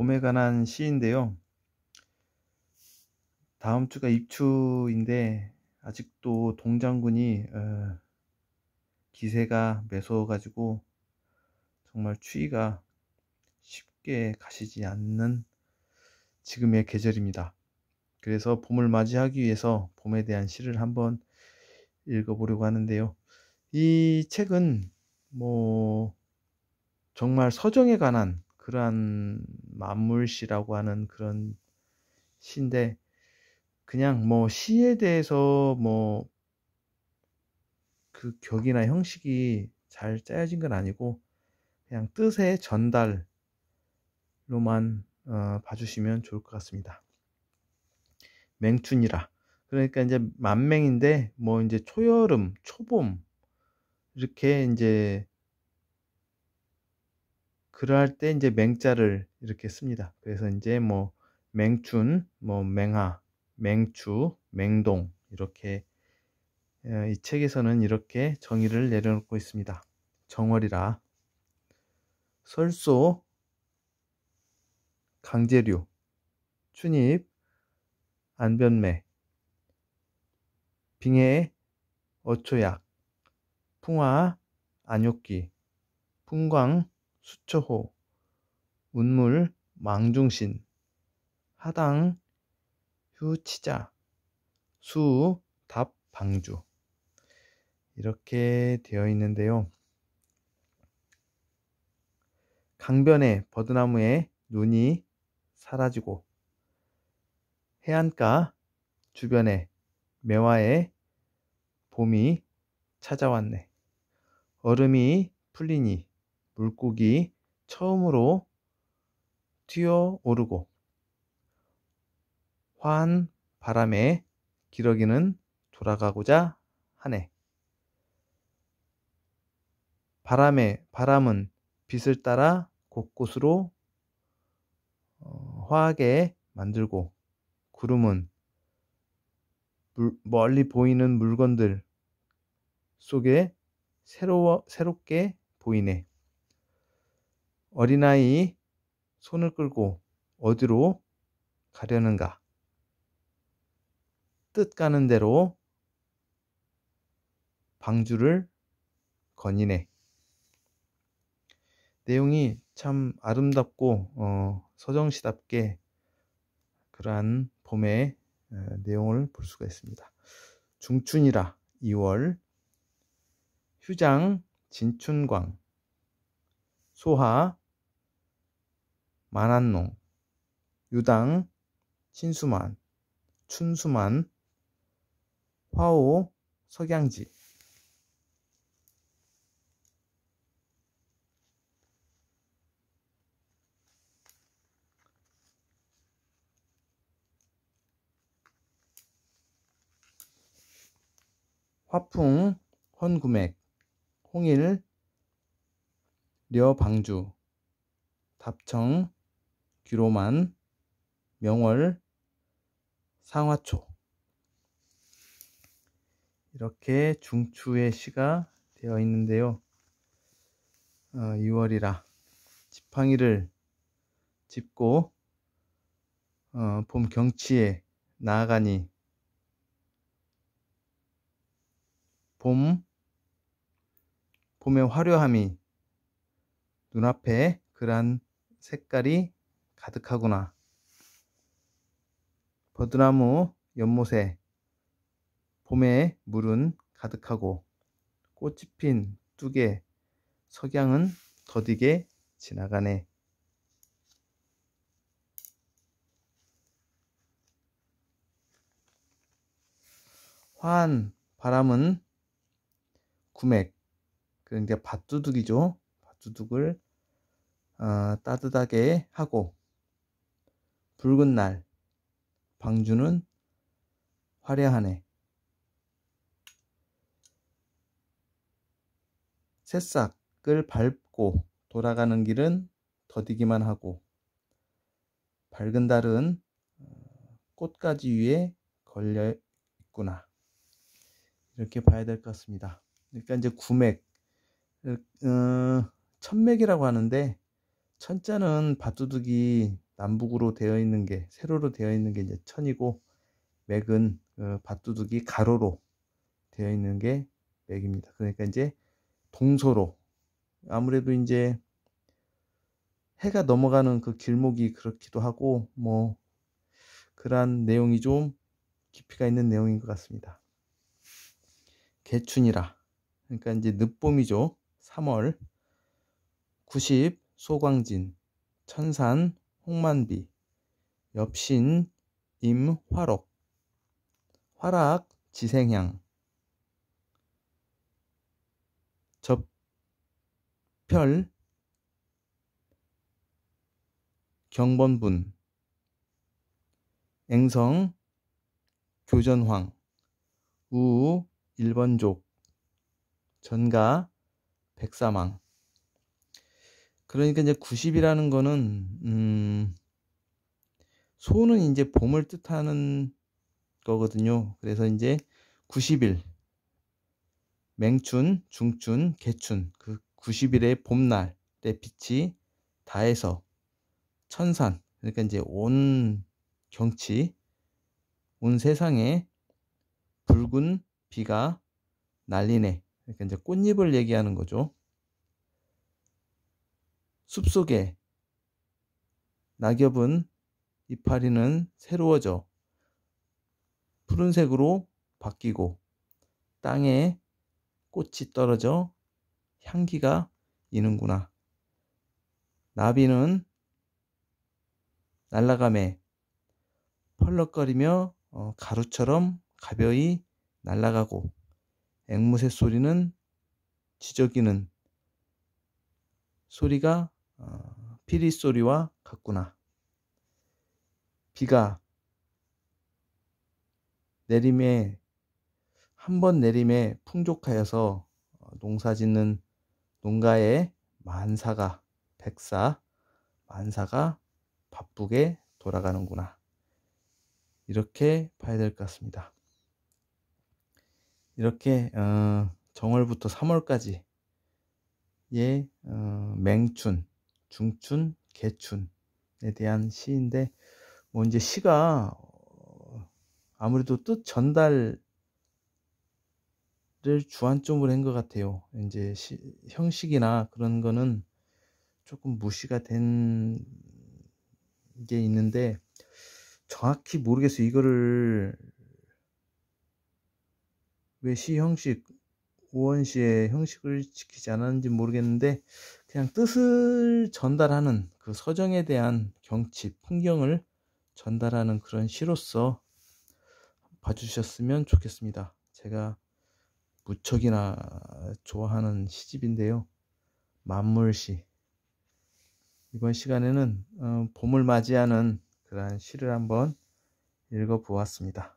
봄에 관한 시인데요. 다음 주가 입추인데 아직도 동장군이 어, 기세가 매서워가지고 정말 추위가 쉽게 가시지 않는 지금의 계절입니다. 그래서 봄을 맞이하기 위해서 봄에 대한 시를 한번 읽어보려고 하는데요. 이 책은 뭐 정말 서정에 관한 그러한 만물시라고 하는 그런 시인데 그냥 뭐 시에 대해서 뭐 그 격이나 형식이 잘 짜여진 건 아니고 그냥 뜻의 전달로만 어, 봐주시면 좋을 것 같습니다. 맹춘이라 그러니까 이제 만맹인데 뭐 이제 초여름, 초봄 이렇게 이제 그럴때 이제 맹자를 이렇게 씁니다. 그래서 이제 뭐 맹춘, 뭐 맹하, 맹추, 맹동 이렇게 어, 이 책에서는 이렇게 정의를 내려놓고 있습니다. 정월이라 설소 강제류 춘입 안변매 빙해 어초약 풍화 안욕기 풍광 수초호, 운물, 망중신, 하당, 휴치자, 수, 답, 방주. 이렇게 되어 있는데요. 강변에 버드나무에 눈이 사라지고 해안가 주변에 매화에 봄이 찾아왔네. 얼음이 풀리니 물고기 처음으로 튀어오르고 환 바람에 기러기는 돌아가고자 하네. 바람에 바람은 빛을 따라 곳곳으로 어, 화하게 만들고 구름은 멀리 보이는 물건들 속에 새로워, 새롭게 보이네. 어린아이 손을 끌고 어디로 가려는가? 뜻 가는 대로 방주를 건이네. 내용이 참 아름답고 어, 서정시답게 그러한 봄의 어, 내용을 볼 수가 있습니다. 중춘이라 2월 휴장 진춘광 소하 만한농 유당, 친수만 춘수만, 화오, 석양지. 화풍, 헌구맥, 홍일, 려방주, 답청, 귀로만, 명월, 상화초. 이렇게 중추의 시가 되어 있는데요. 어, 2월이라 지팡이를 짚고 어, 봄 경치에 나아가니 봄 봄의 화려함이 눈앞에 그란 색깔이 가득하구나. 버드나무 연못에 봄의 물은 가득하고 꽃이 핀 뚜개 석양은 더디게 지나가네. 화한 바람은 구맥 그러니까 밭두둑이죠. 밭두둑을 어, 따뜻하게 하고 붉은 날 방주는 화려하네 새싹을 밟고 돌아가는 길은 더디기만 하고 밝은 달은 어, 꽃가지 위에 걸려 있구나 이렇게 봐야 될 것 같습니다 그러니까 이제 구맥 어, 어 천맥이라고 하는데 천자는 밭두둑이 남북으로 되어 있는 게 세로로 되어 있는 게 이제 천이고 맥은 그 밭두둑이 가로로 되어 있는 게 맥입니다. 그러니까 이제 동서로 아무래도 이제 해가 넘어가는 그 길목이 그렇기도 하고 뭐 그러한 내용이 좀 깊이가 있는 내용인 것 같습니다. 개춘이라 그러니까 이제 늦봄이죠. 3월 90 소광진 천산 홍만비, 엽신, 임화록, 화락, 지생향, 접별, 경번분, 앵성, 교전황, 우, 일번족, 전가, 백사망. 그러니까 이제 90이라는 거는 음 소는 이제 봄을 뜻하는 거거든요. 그래서 이제 90일 맹춘, 중춘, 개춘 그 90일의 봄날의 빛이 다해서 천산 그러니까 이제 온 경치 온 세상에 붉은 비가 날리네. 그러니까 이제 꽃잎을 얘기하는 거죠. 숲속에 낙엽은 이파리는 새로워져 푸른색으로 바뀌고 땅에 꽃이 떨어져 향기가 이는구나. 나비는 날라가며 펄럭거리며 어, 가루처럼 가벼이 날라가고 앵무새 소리는 지저귀는 소리가 어, 피리 소리와 같구나. 비가 내림에 한 번 내림에 풍족하여서 어, 농사짓는 농가에 만사가 백사 만사가 바쁘게 돌아가는구나. 이렇게 봐야 될 것 같습니다. 이렇게 어, 정월부터 3월까지의 어, 맹춘 중춘, 개춘에 대한 시인데 뭐 이제 시가 어, 아무래도 뜻 전달을 주안점으로 한 것 같아요. 이제 시, 형식이나 그런 거는 조금 무시가 된 게 있는데 정확히 모르겠어요. 이거를 왜 시 형식, 오원 시의 형식을 지키지 않았는지 모르겠는데 그냥 뜻을 전달하는 그 서정에 대한 경치, 풍경을 전달하는 그런 시로서 봐주셨으면 좋겠습니다. 제가 무척이나 좋아하는 시집인데요. 만물시. 이번 시간에는 어, 봄을 맞이하는 그러한 시를 한번 읽어보았습니다.